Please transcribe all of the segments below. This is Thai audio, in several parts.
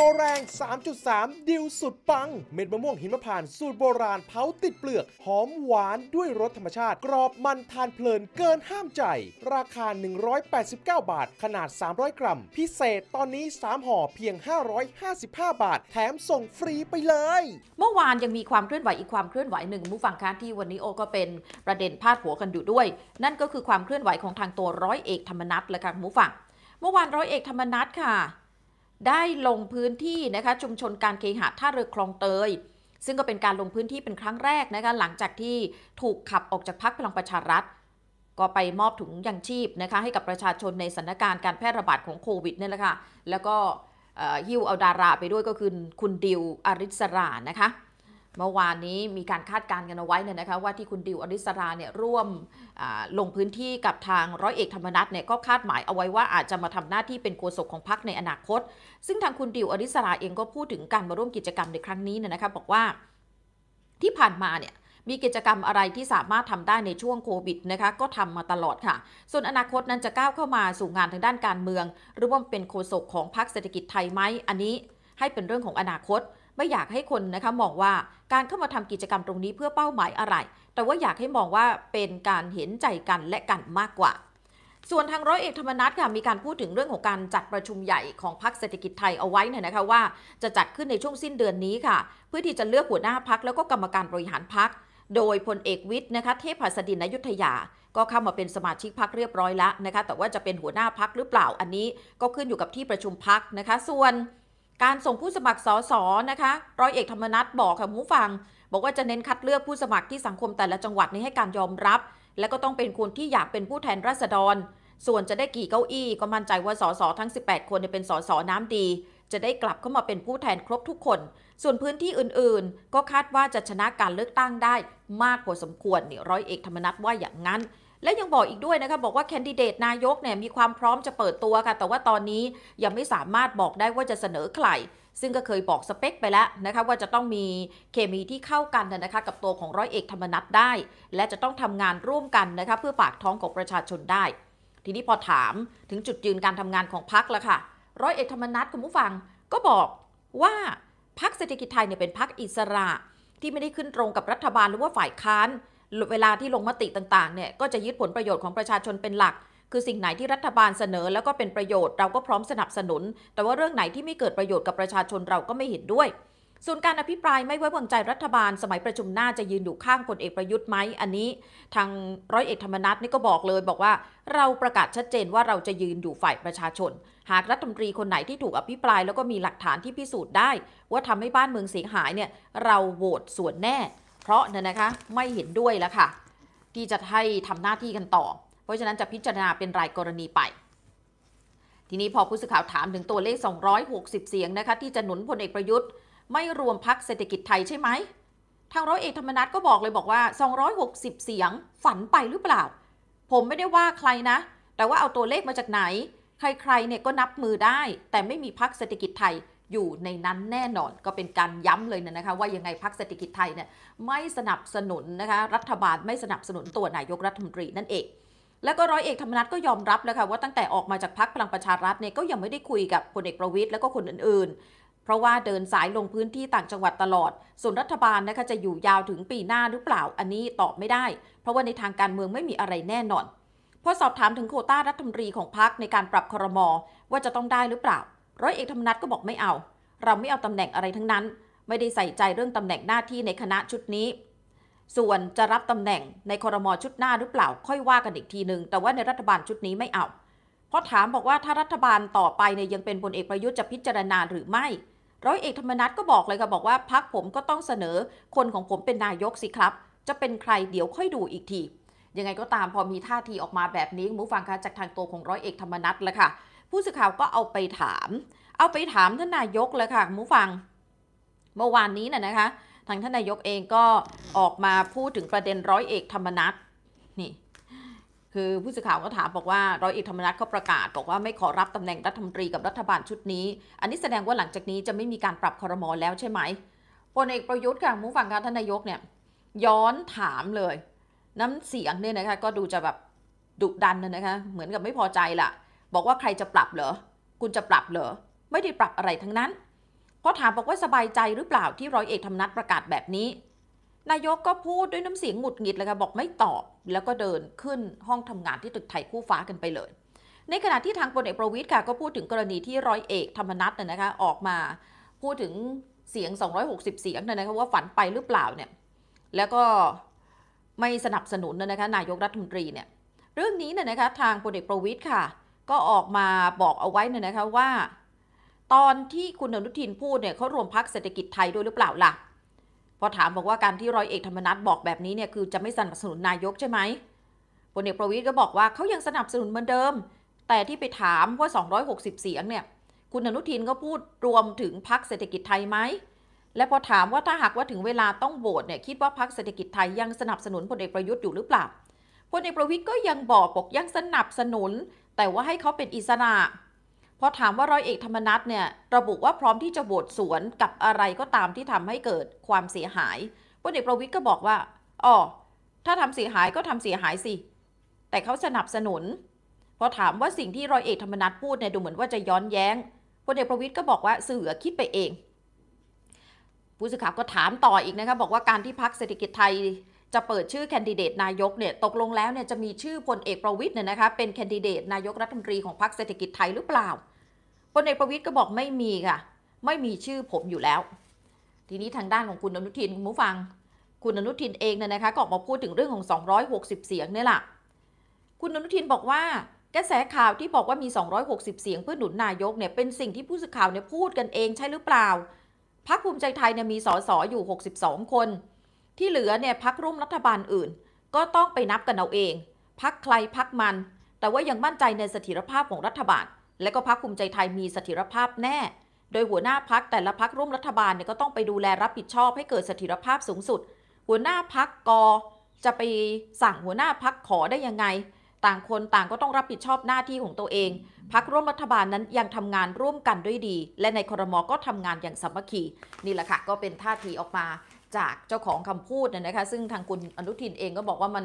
รแรง 3.3 ดิวสุดปัง เม็ดมะม่วงหิมะพานสูตรโบราณเผาติดเปลือกหอมหวานด้วยรสธรรมชาติ กรอบมันทานเพลินเกินห้ามใจ ราคา 189 บาท ขนาด 300 กรัม พิเศษตอนนี้ 3 ห่อเพียง 555 บาท แถมส่งฟรีไปเลย เมื่อวานยังมีความเคลื่อนไหว อีกความเคลื่อนไหวหนึ่งมู้ฟังค้าที่วันนี้โอก็เป็นประเด็นพาดหัวกันอยู่ด้วย นั่นก็คือความเคลื่อนไหวของทางตัวร้อยเอกธรรมนัฐและค่ะมู้ฟังเมื่อวานร้อยเอกธรรมนัฐค่ะได้ลงพื้นที่นะคะชุมชนการเคหะท่าเรือคลองเตย ซึ่งก็เป็นการลงพื้นที่เป็นครั้งแรกนะคะ หลังจากที่ถูกขับออกจากพักพลังประชารัฐ ก็ไปมอบถุงยังชีพนะคะ ให้กับประชาชนในสถานการณ์การแพร่ระบาดของโควิดนี่แหละค่ะแล้วก็ฮิวเอาดารา ไปด้วยก็คือคุณดิวอริสรานะคะเมื่อวานนี้มีการคาดการณ์กันเอาไว้เนี่ยนะคะว่าที่คุณดิวอริสราเนี่ยร่วมลงพื้นที่กับทางร้อยเอกธรรมนัฐเนี่ยก็คาดหมายเอาไว้ว่า อาจจะมาทำหน้าที่เป็นโฆษกของพรรคในอนาคต ซึ่งทางคุณดิวอริสราเองก็พูดถึงการมาร่วมกิจกรรมในครั้งนี้เนี่ยนะคะบอกว่าที่ผ่านมาเนี่ยมีกิจกรรมอะไรที่สามารถทำได้ในช่วงโควิดนะคะก็ทำมาตลอดค่ะส่วนอนาคตนั้นจะก้าวเข้ามาสู่งานทางด้านการเมืองหรือว่าเป็นโฆษกของพรรคเศรษฐกิจไทยไหมอันนี้ให้เป็นเรื่องของอนาคตไม่อยากให้คนนะคะมองว่าการเข้ามาทำกิจกรรมตรงนี้เพื่อเป้าหมายอะไร แต่ว่าอยากให้มองว่าเป็นการเห็นใจกันและกันมากกว่า ส่วนทางร้อยเอกธรรมนัฐค่ะมีการพูดถึงเรื่องของการจัดประชุมใหญ่ของพรรคเศรษฐกิจไทยเอาไว้เนี่ยนะคะว่า จะจัดขึ้นในช่วงสิ้นเดือนนี้ค่ะ เพื่อที่จะเลือกหัวหน้าพักแล้วก็กรรมการบริหารพัก โดยพลเอกวิทย์นะคะเทพาสดินนยุทธยา ก็เข้ามาเป็นสมาชิกพักเรียบร้อยแล้วนะคะ แต่ว่าจะเป็นหัวหน้าพักหรือเปล่าอันนี้ก็ขึ้นอยู่กับที่ประชุมพักนะคะ ส่วนการส่งผู้สมัครสสนะคะร้อยเอกธรรมนัฐบอกค่ะผู้ฟังบอกว่าจะเน้นคัดเลือกผู้สมัครที่สังคมแต่ละจังหวัดนี้ให้การยอมรับ และก็ต้องเป็นคนที่อยากเป็นผู้แทนราษฎร ส่วนจะได้กี่เก้าอี้ก็มั่นใจว่าสสทั้ง 18 คนจะเป็นสสน้ำดี จะได้กลับเข้ามาเป็นผู้แทนครบทุกคน ส่วนพื้นที่อื่นๆก็คาดว่าจะชนะการเลือกตั้งได้มากกว่าสมควรนี่ร้อยเอกธรรมนัฐว่าอย่างนั้นและยังบอกอีกด้วยนะคะบอกว่าแคนดิเดตนายกเนี่ยมีความพร้อมจะเปิดตัวค่ะแต่ว่าตอนนี้ยังไม่สามารถบอกได้ว่าจะเสนอใครซึ่งก็เคยบอกสเปคไปแล้วนะคะว่าจะต้องมีเคมีที่เข้ากันนะคะกับตัวของร้อยเอกธรรมนัฐได้ และจะต้องทำงานร่วมกันนะคะเพื่อปากท้องของประชาชนได้ ทีนี้พอถามถึงจุดยืนการทำงานของพักละค่ะร้อยเอกธรรมนัฐคุณผู้ฟังก็บอกว่าพักเศรษฐกิจไทยเนี่ยเป็นพักอิสระ ที่ไม่ได้ขึ้นตรงกับรัฐบาลหรือว่าฝ่ายค้านเวลาที่ลงมติต่างๆ เนี่ยก็จะยึดผลประโยชน์ของประชาชนเป็นหลัก คือสิ่งไหนที่รัฐบาลเสนอแล้วก็เป็นประโยชน์เราก็พร้อมสนับสนุน แต่ว่าเรื่องไหนที่ไม่เกิดประโยชน์กับประชาชนเราก็ไม่เห็นด้วยส่วนการอภิปรายไม่ไว้วางใจรัฐบาล สมัยประชุมหน้าจะยืนอยู่ข้างพลเอกประยุทธ์ไหมอันนี้ทางร้อยเอกธรรมนัฐนี่ก็บอกเลย บอกว่าเราประกาศชัดเจนว่าเราจะยืนอยู่ฝ่ายประชาชน หากรัฐมนตรีคนไหนที่ถูกอภิปรายแล้วก็มีหลักฐานที่พิสูจน์ได้ ว่าทำให้บ้านเมืองเสียหายเนี่ยเราโหวตส่วนแน่เราะเนี่ยนะคะ ไม่เห็นด้วยแล้วค่ะ ที่จะให้ทำหน้าที่กันต่อ เพราะฉะนั้นจะพิจารณาเป็นรายกรณีไป ทีนี้พอผู้สื่อข่าวถามถึงตัวเลข 260 เสียงนะคะ ที่จะหนุนพลเอกประยุทธ์ ไม่รวมพักเศรษฐกิจไทยใช่ไหม ทางร้อยเอกธรรมนัฐก็บอกเลยบอกว่า 260 เสียงฝันไปหรือเปล่า ผมไม่ได้ว่าใครนะ แต่ว่าเอาตัวเลขมาจากไหน ใครๆ เนี่ยก็นับมือได้ แต่ไม่มีพักเศรษฐกิจไทยอยู่ในนั้นแน่นอนก็เป็นการย้ำเลยนะคะว่ายังไงพรรคเศรษฐกิจไทยเนี่ยไม่สนับสนุนนะคะรัฐบาลไม่สนับสนุนตัวนายกรัฐมนตรีนั่นเอง แล้วก็ร้อยเอกธรรมนัฐก็ยอมรับแล้วค่ะว่าตั้งแต่ออกมาจากพรรคพลังประชารัฐเนี่ยก็ยังไม่ได้คุยกับพลเอกประวิตยและก็คนอื่นๆ เพราะว่าเดินสายลงพื้นที่ต่างจังหวัดตลอด ส่วนรัฐบาลนะคะจะอยู่ยาวถึงปีหน้าหรือเปล่าอันนี้ตอบไม่ได้ เพราะว่าในทางการเมืองไม่มีอะไรแน่นอนพอสอบถามถึงโคต้ารัฐมนตรีของพรรคในการปรับครมว่าจะต้องได้หรือเปล่าร้อยเอกธรรมนัฐก็บอกไม่เอา เราไม่เอาตำแหน่งอะไรทั้งนั้น ไม่ได้ใส่ใจเรื่องตำแหน่งหน้าที่ในคณะชุดนี้ ส่วนจะรับตำแหน่งในคอรมอชุดหน้าหรือเปล่า ค่อยว่ากันอีกทีหนึ่งแต่ว่าในรัฐบาลชุดนี้ไม่เอา เพราะถามบอกว่าถ้ารัฐบาลต่อไปเนี่ยยังเป็นพลเอกประยุทธ์จะพิจารณาหรือไม่ ร้อยเอกธรรมนัฐก็บอกเลยค่ะบอกว่าพักผมก็ต้องเสนอ คนของผมเป็นนายกสิครับ จะเป็นใครเดี๋ยวค่อยดูอีกที ยังไงก็ตามพอมีท่าทีออกมาแบบนี้มูฟังคะจากทางตัวของร้อยเอกธรรมนัฐแล้วค่ะผู้สื่อข่าวก็เอาไปถาม เอาไปถามท่านนายกเลยค่ะคุณผู้ฟัง เมื่อวานนี้น่ะนะคะ ทางท่านนายกเองก็ออกมาพูดถึงประเด็นร้อยเอก ธรรมนัฐนี่ คือผู้สื่อข่าวก็ถามบอกว่าร้อยเอกธรรมนัฐเขาประกาศบอกว่าไม่ขอรับตำแหน่งรัฐมนตรีกับรัฐบาลชุดนี้ อันนี้แสดงว่าหลังจากนี้จะไม่มีการปรับคอรมอแล้วใช่ไหมพลเอกประยุทธ์ค่ะผู้ฟังคารท่านนายกเนี่ย ย้อนถามเลย น้ำเสียงเนี่ยนะคะก็ดูจะแบบดุดันนะคะ เหมือนกับไม่พอใจละ่ะบอกว่าใครจะปรับเหรอ คุณจะปรับเหรอ ไม่ได้ปรับอะไรทั้งนั้นเ็าถามบอกว่าสบายใจหรือเปล่าที่ร้อยเอกธรรมนัฐประกาศแบบนี้ นายกก็พูดด้วยน้ำเสียงหงุดหงิดเลยค่ะบอกไม่ตอบ แล้วก็เดินขึ้นห้องทำงานที่ตึกไทยคู่ฟ้ากันไปเลย ในขณะที่ทางพลเอกประวิทย์ค่ะก็พูดถึงกรณีที่ร้อยเอกธรรมนัฐเนี่ยนะคะออกมาพูดถึงเสียง260เสียงเนี่ยนะคะว่าฝันไปหรือเปล่าเนี่ย แล้วก็ไม่สนับสนุนนะคะนายกรัฐมนตรีเนี่ย เรื่องนี้เนี่ยนะคะทางพลเอกประวิทย์ค่ะก็ออกมาบอกเอาไว้เนี่ยนะคะ ว่า ตอนที่คุณอนุทินพูดเนี่ยเขารวมพักเศรษฐกิจไทยด้วย หรือเปล่าล่ะ พอถามบอกว่าการที่ร้อยเอกธรรมนัฐบอกแบบนี้เนี่ยคือ จะไม่สนับสนุนนายกใช่ไหมพลเอกประวิทย์ก็บอกว่าเขายังสนับสนุนเหมือนเดิม แต่ที่ไปถามว่า 260เสียงเนี่ยคุณอนุทินก็พูดรวมถึงพักเศรษฐกิจไทยไหมและพอถามว่าถ้าหากว่าถึงเวลาต้องโหวตเนี่ยคิดว่าพักเศรษฐกิจไทยยังสนับสนุนพลเอกประยุทธ์อยู่หรือเปล่าพลเอกประวิทย์ก็ยังบอกบอกยังสนับสนุนแต่ว่าให้เขาเป็นอิสระพอถามว่าร้อยเอกธรรมนัฐเนี่ยระบุว่าพร้อมที่จะโหวตสวนกับอะไรก็ตามที่ทำให้เกิดความเสียหายพลเอกประวิทยก็บอกว่า อ๋อ ถ้าทำเสียหายก็ทำเสียหายสิ แต่เขาสนับสนุนพอถามว่าสิ่งที่ร้อยเอกธรรมนัฐพูดเนี่ยดูเหมือนว่าจะย้อนแย้งพลเอกประวิทยก็บอกว่าสื่อคิดไปเอง ผู้สื่อข่าวก็ถามต่ออีกนะคะบอกว่าการที่พักเศรษฐกิจไทยจะเปิดชื่อแคนดิเดตนายกเนี่ยตกลงแล้วเนี่ยจะมีชื่อพลเอกประวิทย์เนี่ยนะคะเป็นแคนดิเดตนายกรัฐมนตรีของพรรคเศรษฐกิจไทยหรือเปล่าพลเอกประวิทย์ก็บอกไม่มีค่ะ ไม่มีชื่อผมอยู่แล้ว ทีนี้ทางด้านของคุณอนุทินคุณผู้ฟัง คุณอนุทินเองเนี่ยนะคะก็ออกมาพูดถึงเรื่องของ 260 เสียงเนี่ยแหละคุณอนุทินบอกว่ากระแสข่าวที่บอกว่ามี 260 เสียง เพื่อหนุนนายกเนี่ยเป็นสิ่งที่ผู้สื่อข่าวเนี่ยพูดกันเองใช่หรือเปล่าพรรคภูมิใจไทยเนี่ยมีสสอยู่ 62 คนที่เหลือเนี่ยพักร่วมรัฐบาลอื่นก็ต้องไปนับกันเอาเอง พักใครพักมัน แต่ว่ายังมั่นใจในเสถียรภาพของรัฐบาล และก็พักภูมิใจไทยมีเสถียรภาพแน่ โดยหัวหน้าพักแต่ละพักร่วมรัฐบาลเนี่ยก็ต้องไปดูแลรับผิดชอบให้เกิดเสถียรภาพสูงสุด หัวหน้าพักกจะไปสั่งหัวหน้าพักขอได้ยังไง ต่างคนต่างก็ต้องรับผิดชอบหน้าที่ของตัวเองพักร่วมรัฐบาลนั้นยังทำงานร่วมกันด้วยดี และในครมก็ทำงานอย่างสมัคคีนี่แหละค่ะก็เป็นท่าทีออกมาจากเจ้าของคำพูดนะคะซึ่งทางคุณอนุทินเองก็บอกว่ามัน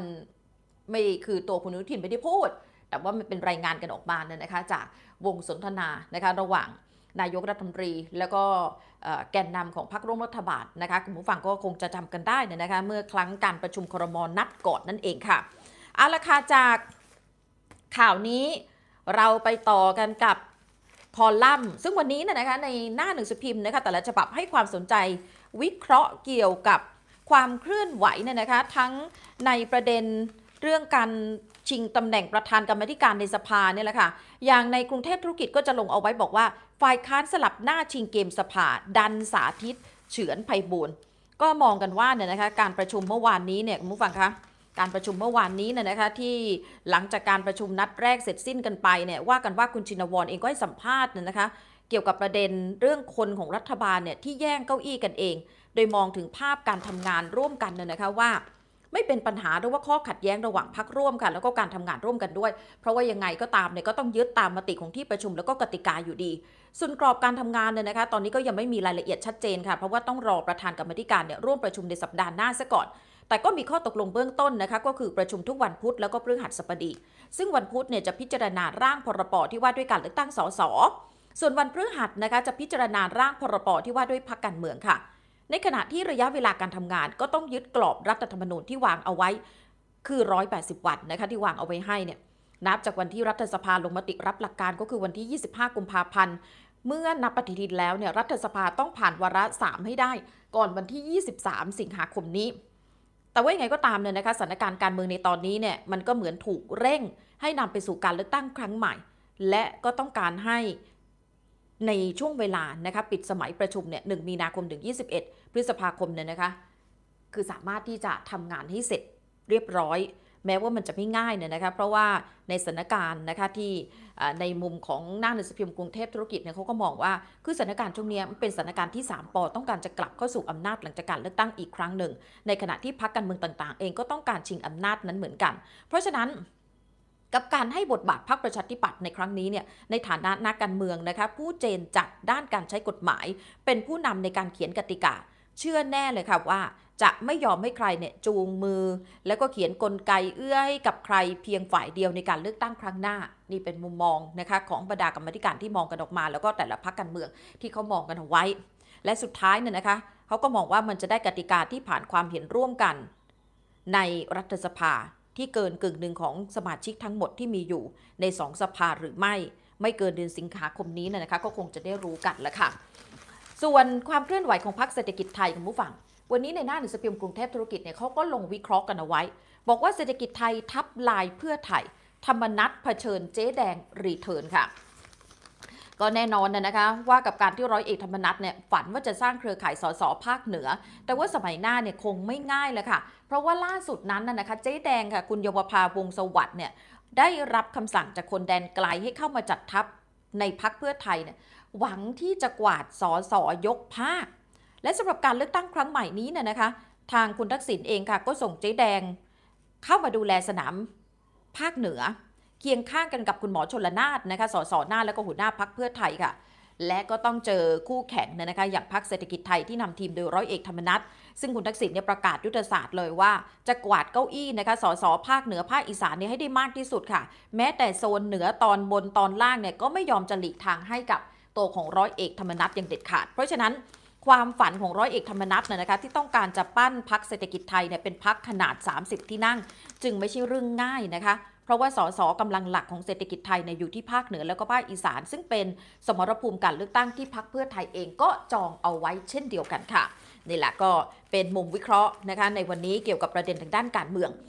ไม่คือตัวคุณอนุทินไม่ได้พูด แต่ว่ามันเป็นรายงานกันออกมาเนี่ยนะคะจากวงสนทนานะคะระหว่างนายกรัฐมนตรีแล้วก็แกนนำของพรรคร่วมรัฐบาลนะคะคุณผู้ฟังก็คงจะจำกันได้เนี่ยนะคะเมื่อครั้งการประชุมครม นัดก่อนนั่นเองค่ะเอาละค่ะจากข่าวนี้เราไปต่อกันกับคอลัมน์ซึ่งวันนี้นะคะในหน้าหนึ่งสุพิมพ์นะคะแต่ละฉบับให้ความสนใจวิเคราะห์เกี่ยวกับความเคลื่อนไหวเนี่ยนะคะ ทั้งในประเด็นเรื่องการชิงตำแหน่งประธานกรรมธิการในสภาเนี่ยแหละค่ะอย่างในกรุงเทพธุรกิจก็จะลงเอาไว้บอกว่าฝ่ายค้านสลับหน้าชิงเกมสภา ดันสาธิตเฉือนไพบูลก็มองกันว่าเนี่ยนะคะการประชุมเมื่อวานนี้เนี่ยคุณผู้ฟังคะการประชุมเมื่อวานนี้เนี่ยนะคะที่หลังจากการประชุมนัดแรกเสร็จสิ้นกันไปเนี่ยว่ากันว่าคุณชินวรเองก็ให้สัมภาษณ์น่ยนะคะเกี่ยวกับประเด็นเรื่องคนของรัฐบาลเนี่ยที่แย่งเก้าอี้กันเอง โดยมองถึงภาพการทำงานร่วมกันเนี่ยนะคะว่า ไม่เป็นปัญหาหรือว่าข้อขัดแย้งระหว่างพักร่วมกันแล้วก็การทำงานร่วมกันด้วย เพราะว่ายังไงก็ตามเนี่ยก็ต้องยึดตามมติของที่ประชุมแล้วก็กติกาอยู่ดี ส่วนกรอบการทำงานเนี่ยนะคะตอนนี้ก็ยังไม่มีรายละเอียดชัดเจนค่ะ เพราะว่าต้องรอประธานกรรมธิการเนี่ยร่วมประชุมในสัปดาห์หน้าซะก่อนแต่ก็มีข้อตกลงเบื้องต้นนะคะก็คือประชุมทุกวันพุธแล้วก็พฤหัสบดีซึ่งวันพุธเนี่ยจะพิจารณาร่างพรบที่ว่าด้วยการเลือกตั้งสสส่วนวันพฤหัสนะคะจะพิจารณาร่างพรบที่ว่าด้วยพักการเมืองค่ะ ในขณะที่ระยะเวลาการทำงานก็ต้องยึดกรอบรัฐธรรมนูญที่วางเอาไว้ คือ 180 วันนะคะที่วางเอาไว้ให้เนี่ย นับจากวันที่รัฐสภาลงมติรับหลักการก็คือวันที่ 25 กุมภาพันธ์ เมื่อนับปฏิทินแล้วเนี่ยรัฐสภาต้องผ่านวาระ3ให้ได้ ก่อนวันที่ 23 สิงหาคมนี้ แต่ว่ายังไงก็ตามเนี่ยนะคะสถานการณ์การเมืองในตอนนี้เนี่ยมันก็เหมือนถูกเร่ง ให้นำไปสู่การเลือกตั้งครั้งใหม่ และก็ต้องการให้ในช่วงเวลานะคะปิดสมัยประชุมเนี่ยหมีนาคมถึง21 พฤษภาคมเนี่ยนะคะ คือสามารถที่จะทำงานให้เสร็จเรียบร้อย แม้ว่ามันจะไม่ง่ายเนี่ยนะคะเพราะว่าในสถานการณ์นะคะที่ในมุมของหน้าหนังสือพิมพ์กรุงเทพธุรกิจเนี่ยเขาก็มองว่าคือสถานการณ์ช่วงนี้มันเป็นสถานการณ์ที่ 3ปอต้องการจะกลับเข้าสู่อำนาจหลังจากการเลือกตั้งอีกครั้งหนึ่งในขณะที่พรรคการเมืองต่างๆ เองก็ต้องการชิงอำนาจนั้นเหมือนกัน เพราะฉะนั้นกับการให้บทบาทพรรคประชาธิปัตย์ในครั้งนี้เนี่ย ในฐานะนักการเมืองนะคะ ผู้เจนจัดด้านการใช้กฎหมาย เป็นผู้นำในการเขียนกติกา เชื่อแน่เลยค่ะว่า จะไม่ยอมให้ใครเนี่ยจูงมือ แล้วก็เขียนกลไกเอื้อให้กับใครเพียงฝ่ายเดียวในการเลือกตั้งครั้งหน้า นี่เป็นมุมมองนะคะของบรรดากรรมธิการที่มองกันออกมา แล้วก็แต่ละพรรคการเมืองที่เขามองกันเอาไว้ และสุดท้ายเนี่ยนะคะเขาก็มองว่ามันจะได้กติกาที่ผ่านความเห็นร่วมกัน ในรัฐสภาที่เกินกึ่งหนึ่งของสมาชิกทั้งหมดที่มีอยู่ในสองสภาหรือไม่ ไม่เกินเดือนสิงหาคมนี้นะคะ ก็คงจะได้รู้กันแล้วค่ะ ส่วนความเคลื่อนไหวของพรรคเศรษฐกิจไทยคุณผู้ฟังวันนี้ในหน้าหนังสือพิมพ์กรุงเทพธุรกิจเนี่ยเขาก็ลงวิเคราะห์กันเอาไว้ บอกว่าเศรษฐกิจไทยทับลายเพื่อไทย ธรรมนัตเผชิญเจ๊แดงรีเทิร์นค่ะก็แน่นอนนะคะว่ากับการที่ร้อยเอกธรรมนัฐเนี่ยฝันว่าจะสร้างเครือข่ายสส ภาคเหนือ แต่ว่าสมัยหน้าเนี่ยคงไม่ง่ายเลยค่ะ เพราะว่าล่าสุดนั้นนะคะเจ๊แดงค่ะคุณยมวภาวงสวัสดิ์เนี่ยได้รับคำสั่งจากคนแดนไกลให้เข้ามาจัดทัพในพักเพื่อไทยเนี่ยหวังที่จะกวาดสสยกภาค และสำหรับการเลือกตั้งครั้งใหม่นี้น่ยนะคะทางคุณทักษิณเองค่ะก็ส่งเจ๊แดง เข้ามาดูแลสนามภาคเหนือเคียงข้างกันกับคุณหมอชนละนาธนะคะสสนาและก็หัวหน้าพักเพื่อไทยค่ะ และก็ต้องเจอคู่แข่งเนี่ยนะคะอย่างพักเศรษฐกิจไทย ที่นำทีมโดยร้อยเอกธรรมนัฐซึ่งคุณทักษิณเนี่ยประกาศยุทธศาสตร์เลยว่าจะกวาดเก้าอี้นะคะสสภาคเหนือภาคอีสานเนี่ยให้ได้มากที่สุดค่ะ แม้แต่โซนเหนือตอนบนตอนล่างเนี่ยก็ไม่ยอมจะหลีกทางให้กับตัวของร้อยเอก ธรรมนัฐอย่างเด็ดขาด เพราะฉะนั้นความฝันของร้อยเอกธรรมนัฐเนี่ยนะคะที่ต้องการจะปั้นพักเศรษฐกิจไทยเนี่ยเป็นพักขนาด 30 ที่นั่ง จึงไม่ใช่เรื่องง่ายนะคะเพราะว่าสสกำลังหลักของเศรษฐกิจไทยในอยู่ที่ภาคเหนือแล้วก็ภาคอีสานซึ่งเป็นสมรภูมิการเลือกตั้งที่พักเพื่อไทยเองก็จองเอาไว้เช่นเดียวกันค่ะ นี่แหละก็เป็นมุมวิเคราะห์นะคะในวันนี้เกี่ยวกับประเด็นทางด้านการเมือง